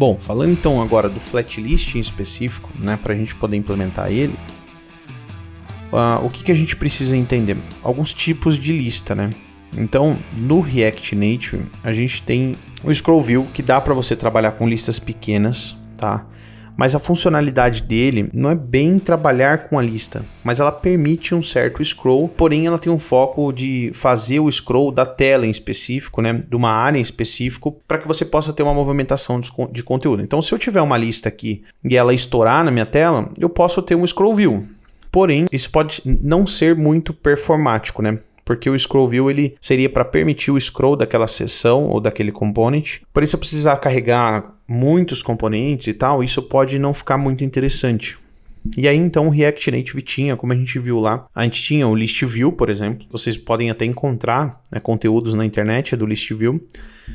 Bom, falando então agora do flatlist em específico, né, para a gente poder implementar ele, uh, o que, que a gente precisa entender? Alguns tipos de lista, né? Então, no React Native, a gente tem o scroll view que dá para você trabalhar com listas pequenas, tá? mas a funcionalidade dele não é bem trabalhar com a lista, mas ela permite um certo scroll, porém ela tem um foco de fazer o scroll da tela em específico, né, de uma área em específico, para que você possa ter uma movimentação de conteúdo. Então, se eu tiver uma lista aqui e ela estourar na minha tela, eu posso ter um scroll view. Porém, isso pode não ser muito performático, né? porque o scroll view ele seria para permitir o scroll daquela seção ou daquele component. Por isso eu precisar carregar muitos componentes e tal, isso pode não ficar muito interessante. E aí então o React Native tinha, como a gente viu lá, a gente tinha o List View, por exemplo. Vocês podem até encontrar né, conteúdos na internet é do List View,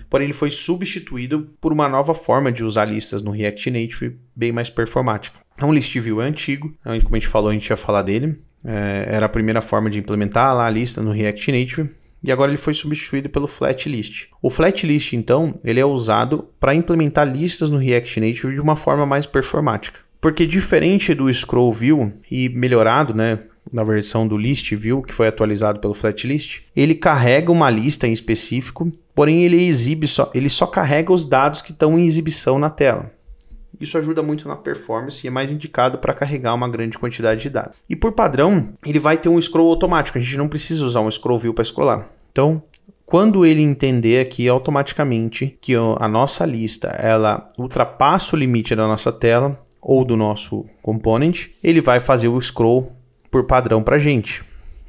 porém ele foi substituído por uma nova forma de usar listas no React Native, bem mais performática. Então o List View é antigo, é, como a gente falou, a gente ia falar dele. É, era a primeira forma de implementar lá a lista no React Native e agora ele foi substituído pelo Flatlist. O Flatlist, então, ele é usado para implementar listas no React Native de uma forma mais performática. Porque diferente do Scroll View e melhorado, né, na versão do List View, que foi atualizado pelo Flatlist, ele carrega uma lista em específico, porém ele exibe só, ele só carrega os dados que estão em exibição na tela. Isso ajuda muito na performance e é mais indicado para carregar uma grande quantidade de dados. E por padrão, ele vai ter um scroll automático, a gente não precisa usar um scroll view para scrollar. Então, quando ele entender aqui automaticamente que a nossa lista ela ultrapassa o limite da nossa tela ou do nosso component, ele vai fazer o scroll por padrão para a gente.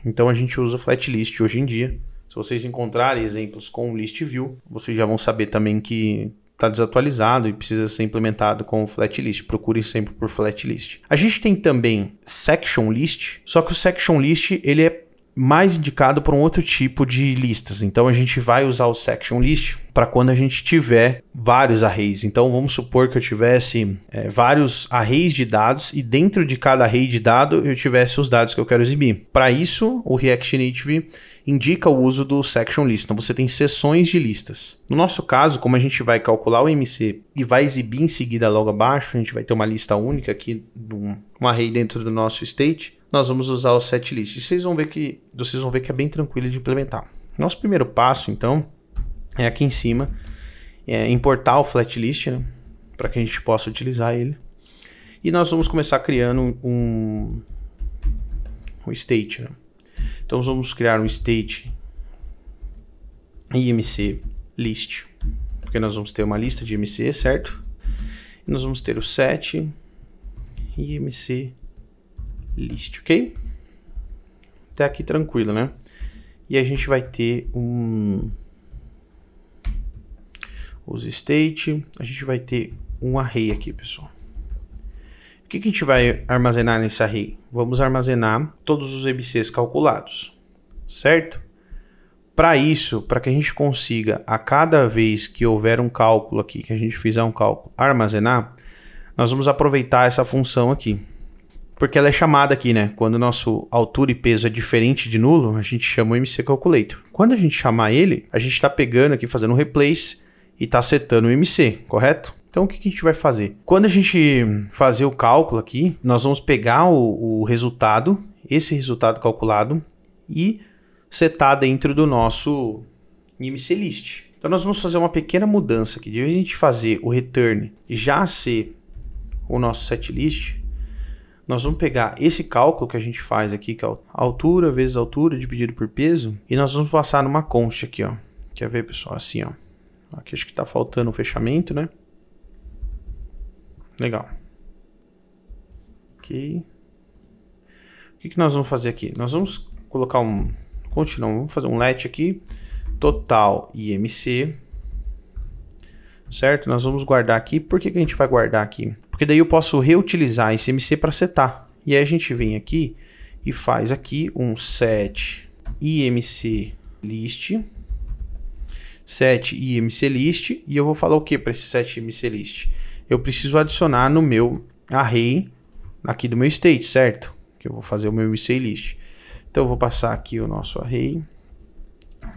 Então a gente usa flatlist hoje em dia. Se vocês encontrarem exemplos com list view, vocês já vão saber também que está desatualizado e precisa ser implementado com o flatlist. Procure sempre por flatlist. A gente tem também section list, só que o section list ele é mais indicado para um outro tipo de listas. Então a gente vai usar o section list para quando a gente tiver vários arrays. Então vamos supor que eu tivesse é, vários arrays de dados e dentro de cada array de dado eu tivesse os dados que eu quero exibir. Para isso, o React Native indica o uso do section list. Então você tem seções de listas. No nosso caso, como a gente vai calcular o MC e vai exibir em seguida logo abaixo, a gente vai ter uma lista única aqui de um, um array dentro do nosso state nós vamos usar o setlist. E vocês vão ver que vocês vão ver que é bem tranquilo de implementar. Nosso primeiro passo, então, é aqui em cima, é importar o flatlist, né? para que a gente possa utilizar ele. E nós vamos começar criando um, um state. Né? Então vamos criar um state IMC list, porque nós vamos ter uma lista de IMC, certo? E nós vamos ter o set IMC list, ok? Até tá aqui tranquilo, né? E a gente vai ter um os state, a gente vai ter um array aqui, pessoal. O que, que a gente vai armazenar nesse array? Vamos armazenar todos os EBCs calculados, certo? Para isso, para que a gente consiga, a cada vez que houver um cálculo aqui, que a gente fizer um cálculo, armazenar, nós vamos aproveitar essa função aqui porque ela é chamada aqui, né? Quando nosso altura e peso é diferente de nulo, a gente chama o MC Calculator. Quando a gente chamar ele, a gente está pegando aqui, fazendo um replace e está setando o MC, correto? Então o que, que, a gente vai fazer? Quando a gente fazer o cálculo aqui, nós vamos pegar o, o resultado, esse resultado calculado, e setar dentro do nosso MC list. Então nós vamos fazer uma pequena mudança aqui. De vez a gente fazer o return já ser o nosso setlist, nós vamos pegar esse cálculo que a gente faz aqui, que é a altura vezes a altura dividido por peso, e nós vamos passar numa const aqui, ó. Quer ver, pessoal? Assim, ó. Aqui acho que tá faltando um fechamento, né? Legal. Ok. O que, que nós vamos fazer aqui? Nós vamos colocar um... Continuamos, vamos fazer um let aqui. Total IMC certo? Nós vamos guardar aqui. Por que, que a gente vai guardar aqui? Porque daí eu posso reutilizar esse MC para setar. E aí a gente vem aqui e faz aqui um set imc list set imc list e eu vou falar o que para esse set imc list? Eu preciso adicionar no meu array aqui do meu state, certo? Que eu vou fazer o meu MC list. Então eu vou passar aqui o nosso array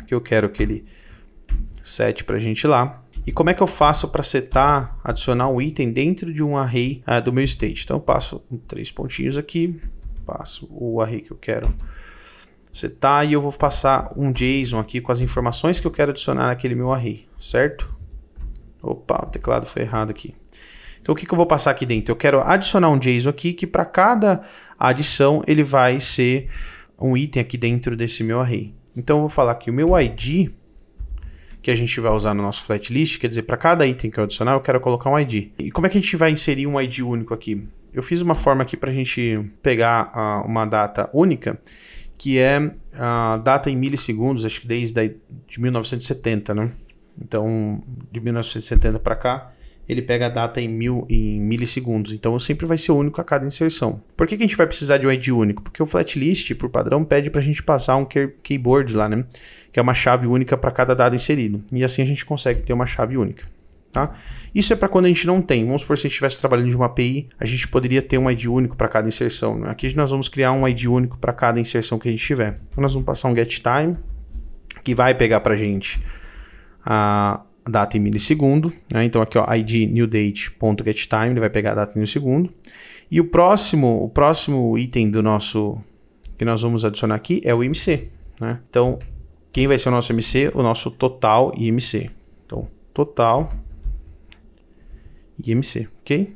que eu quero que ele sete para a gente lá. E como é que eu faço para setar, adicionar um item dentro de um array uh, do meu state? Então eu passo três pontinhos aqui, passo o array que eu quero setar e eu vou passar um JSON aqui com as informações que eu quero adicionar naquele meu array, certo? Opa, o teclado foi errado aqui. Então o que, que eu vou passar aqui dentro? Eu quero adicionar um JSON aqui que para cada adição ele vai ser um item aqui dentro desse meu array. Então eu vou falar que o meu ID que a gente vai usar no nosso flatlist, quer dizer, para cada item que eu adicionar, eu quero colocar um ID. E como é que a gente vai inserir um ID único aqui? Eu fiz uma forma aqui para a gente pegar uh, uma data única, que é a ah, data em milissegundos, acho que desde de 1970, né? Então, de 1970 para cá, ele pega a data em, mil, em milissegundos. Então sempre vai ser único a cada inserção. Por que, que a gente vai precisar de um ID único? Porque o flatlist, por padrão, pede para a gente passar um keyboard lá, né? Que é uma chave única para cada dado inserido. E assim a gente consegue ter uma chave única. Tá? Isso é para quando a gente não tem. Vamos supor, se a gente estivesse trabalhando de uma API, a gente poderia ter um ID único para cada inserção. Né? Aqui nós vamos criar um ID único para cada inserção que a gente tiver. Então nós vamos passar um get time, que vai pegar para a gente a, data em milissegundo, né? então aqui ó, id new date.getTime, ele vai pegar a data em milissegundo. E o próximo, o próximo item do nosso que nós vamos adicionar aqui é o IMC, né? Então, quem vai ser o nosso IMC? O nosso total IMC. Então, total IMC, OK?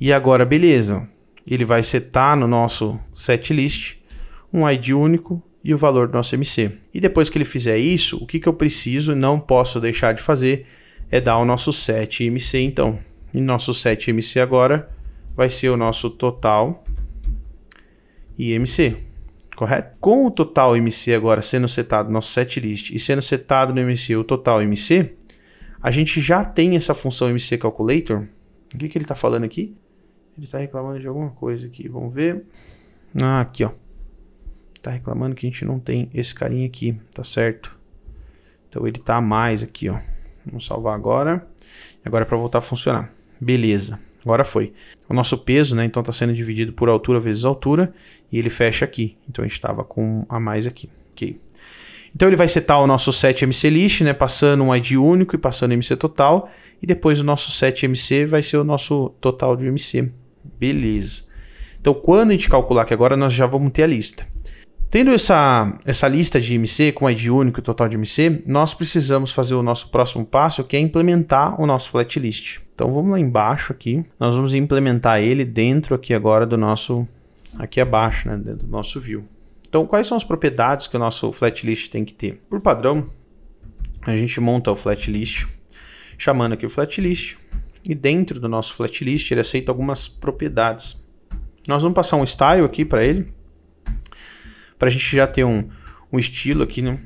E agora, beleza. Ele vai setar no nosso set list um ID único e o valor do nosso MC. E depois que ele fizer isso, o que, que eu preciso e não posso deixar de fazer é dar o nosso set MC então. E nosso set MC agora vai ser o nosso total e MC, correto? Com o total MC agora sendo setado nosso set list e sendo setado no MC o total MC, a gente já tem essa função MC calculator. O que, que ele está falando aqui? Ele está reclamando de alguma coisa aqui, vamos ver. Ah, aqui ó tá reclamando que a gente não tem esse carinha aqui, tá certo? Então ele tá a mais aqui, ó. Vamos salvar agora. Agora é para voltar a funcionar. Beleza. Agora foi. O nosso peso, né, então tá sendo dividido por altura vezes altura e ele fecha aqui. Então a gente estava com a mais aqui. OK. Então ele vai setar o nosso set MC list, né, passando um ID único e passando MC total, e depois o nosso set MC vai ser o nosso total de MC. Beleza. Então quando a gente calcular que agora nós já vamos ter a lista. Tendo essa, essa lista de MC com ID único e total de MC, nós precisamos fazer o nosso próximo passo, que é implementar o nosso flatlist. Então vamos lá embaixo aqui, nós vamos implementar ele dentro aqui agora do nosso, aqui abaixo, né, dentro do nosso view. Então quais são as propriedades que o nosso flatlist tem que ter? Por padrão, a gente monta o flatlist, chamando aqui o flatlist, e dentro do nosso flatlist ele aceita algumas propriedades. Nós vamos passar um style aqui para ele, para a gente já ter um, um estilo aqui, né?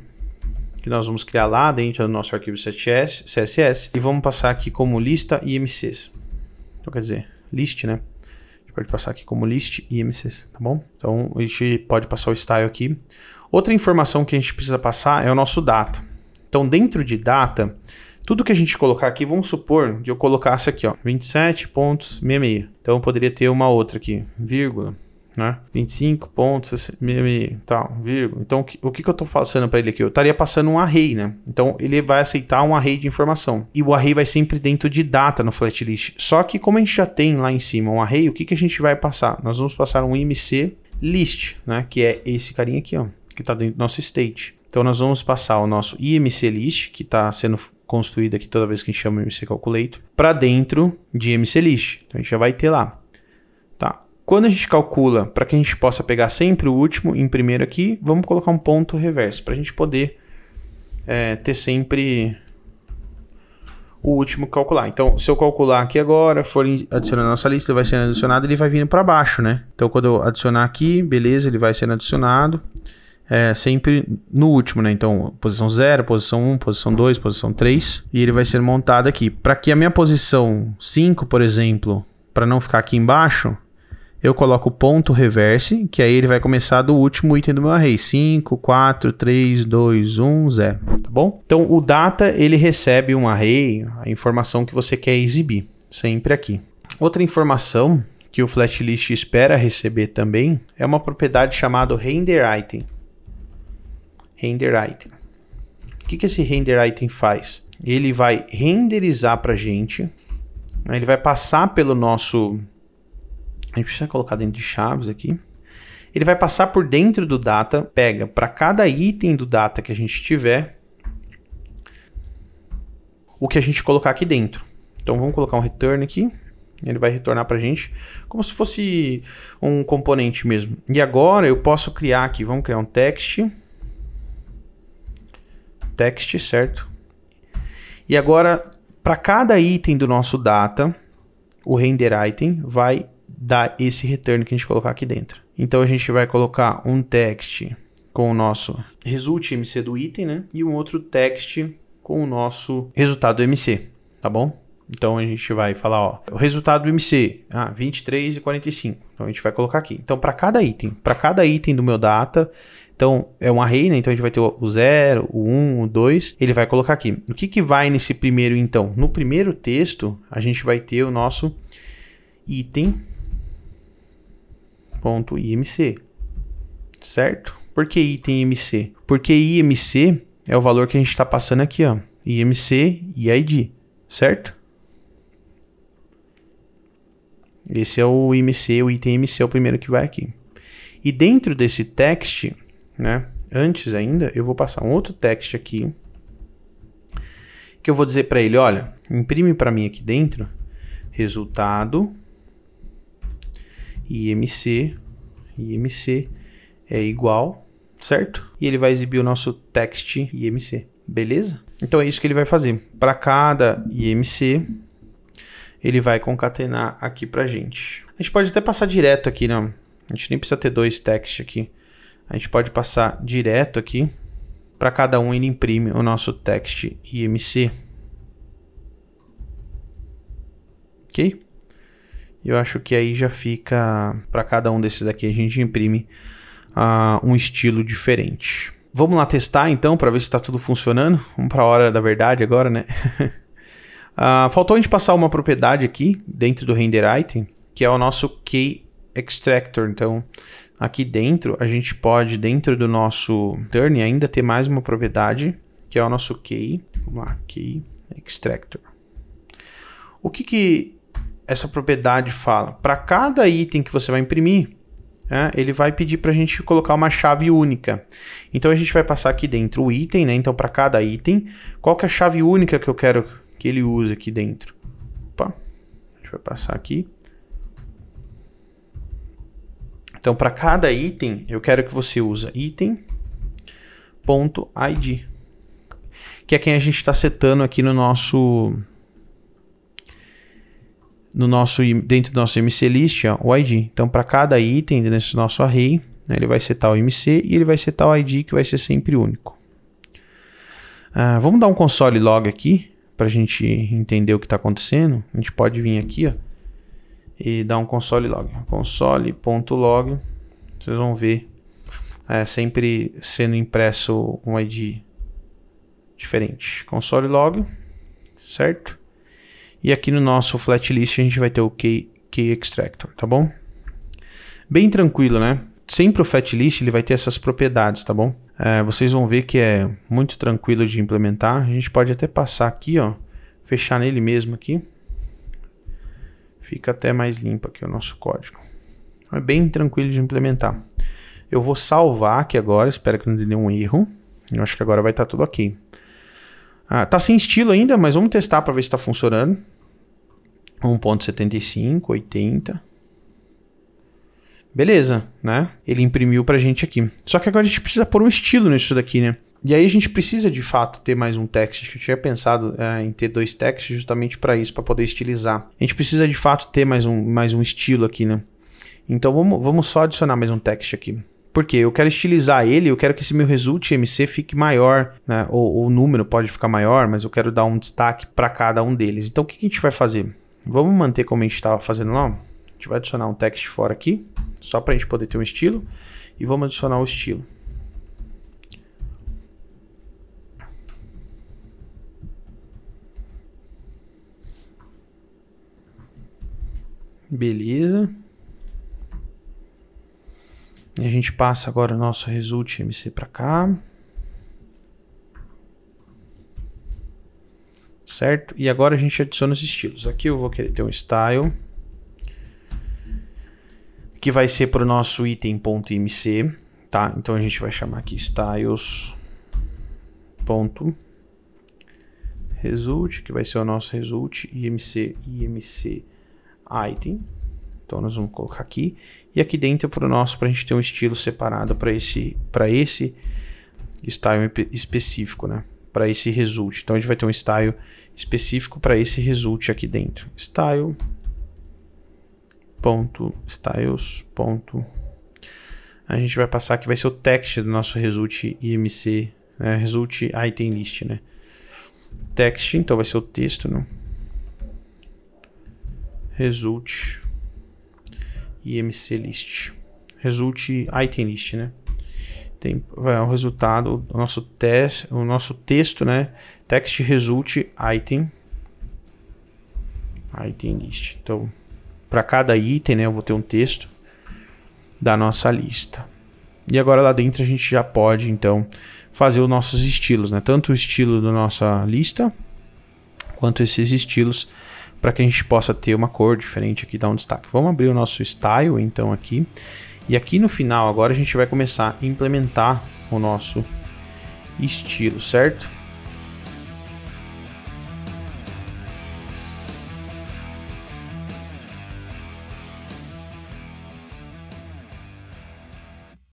Que nós vamos criar lá dentro do nosso arquivo CSS, e vamos passar aqui como lista IMCs. Então, quer dizer, list, né? A gente pode passar aqui como list IMCs, tá bom? Então, a gente pode passar o style aqui. Outra informação que a gente precisa passar é o nosso data. Então, dentro de data, tudo que a gente colocar aqui, vamos supor que eu colocasse aqui, ó, 27.66. Então, eu poderia ter uma outra aqui, vírgula né? 25 pontos, tal, vírgula. Então, o que, o que, eu estou passando para ele aqui? Eu estaria passando um array, né? Então, ele vai aceitar um array de informação. E o array vai sempre dentro de data no flatlist. Só que como a gente já tem lá em cima um array, o que, que a gente vai passar? Nós vamos passar um IMC list, né? Que é esse carinha aqui, ó, que está dentro do nosso state. Então, nós vamos passar o nosso IMC list, que está sendo construído aqui toda vez que a gente chama IMC calculator, para dentro de IMC list. Então, a gente já vai ter lá. Quando a gente calcula, para que a gente possa pegar sempre o último em primeiro aqui, vamos colocar um ponto reverso, para a gente poder é, ter sempre o último calcular. Então, se eu calcular aqui agora, for adicionando na nossa lista, ele vai sendo adicionado, ele vai vindo para baixo, né? Então, quando eu adicionar aqui, beleza, ele vai sendo adicionado, é, sempre no último, né? Então, posição 0, posição 1, um, posição 2, posição 3, e ele vai ser montado aqui. Para que a minha posição 5, por exemplo, para não ficar aqui embaixo, eu coloco ponto reverse, que aí ele vai começar do último item do meu array, 5, 4, 3, 2, 1, 0, tá bom? Então o data, ele recebe um array, a informação que você quer exibir, sempre aqui. Outra informação que o flatlist espera receber também é uma propriedade chamada render item. Render item. O que, que esse render item faz? Ele vai renderizar para gente, né? ele vai passar pelo nosso a gente precisa colocar dentro de chaves aqui. Ele vai passar por dentro do data, pega para cada item do data que a gente tiver o que a gente colocar aqui dentro. Então vamos colocar um return aqui. Ele vai retornar para a gente como se fosse um componente mesmo. E agora eu posso criar aqui, vamos criar um text. Text, certo? E agora, para cada item do nosso data, o render item vai dar esse retorno que a gente colocar aqui dentro. Então a gente vai colocar um text com o nosso result MC do item, né? E um outro text com o nosso resultado MC, tá bom? Então a gente vai falar, ó, o resultado do MC, ah, 23 e 45. Então a gente vai colocar aqui. Então para cada item, para cada item do meu data, então é um array, né? Então a gente vai ter o 0, o 1, o 2, ele vai colocar aqui. O que que vai nesse primeiro então? No primeiro texto, a gente vai ter o nosso item IMC. Certo? Por que item IMC? Porque IMC é o valor que a gente está passando aqui, ó. IMC e ID, certo? Esse é o IMC, o item IMC é o primeiro que vai aqui. E dentro desse text, né, antes ainda, eu vou passar um outro text aqui, que eu vou dizer para ele, olha, imprime para mim aqui dentro, resultado IMC, IMC é igual, certo? E ele vai exibir o nosso text IMC, beleza? Então é isso que ele vai fazer. Para cada IMC, ele vai concatenar aqui para gente. A gente pode até passar direto aqui, não? Né? A gente nem precisa ter dois text aqui. A gente pode passar direto aqui. Para cada um ele imprime o nosso text IMC. Ok? E eu acho que aí já fica para cada um desses aqui a gente imprime uh, um estilo diferente. Vamos lá testar então para ver se está tudo funcionando. Vamos para a hora da verdade agora, né? uh, faltou a gente passar uma propriedade aqui dentro do render item, que é o nosso key extractor. Então, aqui dentro a gente pode dentro do nosso turn ainda ter mais uma propriedade, que é o nosso key, vamos lá, key extractor. O que que essa propriedade fala? Para cada item que você vai imprimir, né, ele vai pedir para a gente colocar uma chave única. Então a gente vai passar aqui dentro o item, né? Então para cada item, qual que é a chave única que eu quero que ele use aqui dentro? Opa, a gente vai passar aqui. Então para cada item, eu quero que você use item.id, que é quem a gente está setando aqui no nosso no nosso, dentro do nosso MC list ó, o ID. Então, para cada item nesse nosso array, né, ele vai setar o MC e ele vai setar o ID que vai ser sempre único. Ah, vamos dar um console log aqui para a gente entender o que está acontecendo. A gente pode vir aqui ó, e dar um console log. Console.log. Vocês vão ver é, sempre sendo impresso um ID diferente. Console log, certo? E aqui no nosso flatlist a gente vai ter o key, key extractor, tá bom? Bem tranquilo, né? Sempre o flatlist ele vai ter essas propriedades, tá bom? É, vocês vão ver que é muito tranquilo de implementar. A gente pode até passar aqui, ó, fechar nele mesmo aqui. Fica até mais limpo aqui o nosso código. É bem tranquilo de implementar. Eu vou salvar aqui agora, espero que não dê nenhum erro. Eu acho que agora vai estar tá tudo ok. Ah, tá sem estilo ainda, mas vamos testar para ver se está funcionando. 1.75, 80. Beleza, né? Ele imprimiu pra gente aqui. Só que agora a gente precisa pôr um estilo nisso daqui, né? E aí a gente precisa de fato ter mais um text, que eu tinha pensado é, em ter dois textos, justamente para isso, para poder estilizar. A gente precisa de fato ter mais um, mais um estilo aqui, né? Então vamos, vamos só adicionar mais um text aqui. Porque eu quero estilizar ele, eu quero que esse meu result MC fique maior, né? Ou, ou o número pode ficar maior, mas eu quero dar um destaque para cada um deles. Então o que, que a gente vai fazer? Vamos manter como a gente estava fazendo lá. A gente vai adicionar um text fora aqui, só para a gente poder ter um estilo. E vamos adicionar o estilo. Beleza. E a gente passa agora o nosso result mc para cá. certo? E agora a gente adiciona os estilos. Aqui eu vou querer ter um style, que vai ser para o nosso item.mc, tá? Então a gente vai chamar aqui styles. Ponto. Result, que vai ser o nosso result, imc, imc item. Então nós vamos colocar aqui. E aqui dentro é para o nosso, para a gente ter um estilo separado para esse, para esse style específico, né? para esse result. Então a gente vai ter um style específico para esse result aqui dentro. Style ponto styles ponto a gente vai passar que vai ser o text do nosso result IMC, né? result item list, né? Text, então vai ser o texto, no né? Result IMC list. Result item list, né? tem é, o resultado, o nosso teste, o nosso texto, né? Text result item. Item list. Então, para cada item, né, eu vou ter um texto da nossa lista. E agora lá dentro a gente já pode então fazer os nossos estilos, né? Tanto o estilo da nossa lista quanto esses estilos para que a gente possa ter uma cor diferente aqui, dar um destaque. Vamos abrir o nosso style então aqui e aqui no final agora a gente vai começar a implementar o nosso estilo, certo?